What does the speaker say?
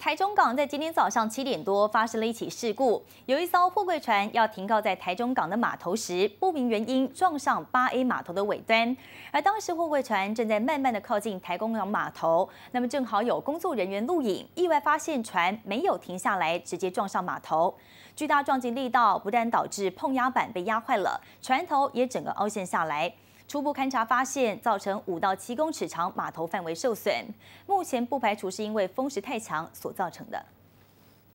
台中港在今天早上七点多发生了一起事故，有一艘货柜船要停靠在台中港的码头时，不明原因撞上八 A 码头的尾端，而当时货柜船正在慢慢的靠近台中港码头，那么正好有工作人员录影，意外发现船没有停下来，直接撞上码头，巨大撞击力道不但导致碰压板被压坏了，船头也整个凹陷下来。初步勘查发现，造成五到七公尺长码头范围受损，目前不排除是因为风势太强所造成的。